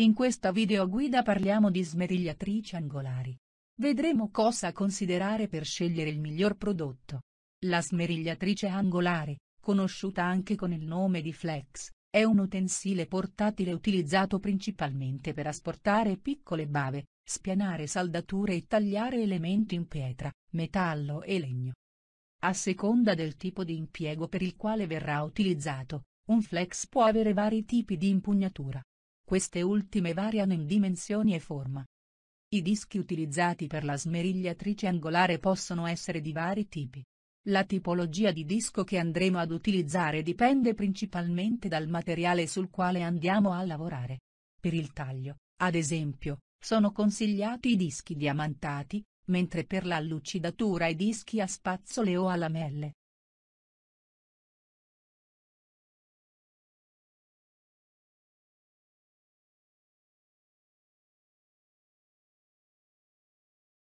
In questa videoguida parliamo di smerigliatrici angolari. Vedremo cosa considerare per scegliere il miglior prodotto. La smerigliatrice angolare, conosciuta anche con il nome di Flex, è un utensile portatile utilizzato principalmente per asportare piccole bave, spianare saldature e tagliare elementi in pietra, metallo e legno. A seconda del tipo di impiego per il quale verrà utilizzato, un flex può avere vari tipi di impugnatura queste ultime variano in dimensioni e forma. I dischi utilizzati per la smerigliatrice angolare possono essere di vari tipi. La tipologia di disco che andremo ad utilizzare dipende principalmente dal materiale sul quale andiamo a lavorare. Per il taglio, ad esempio, sono consigliati i dischi diamantati, mentre per la lucidatura i dischi a spazzole o a lamelle.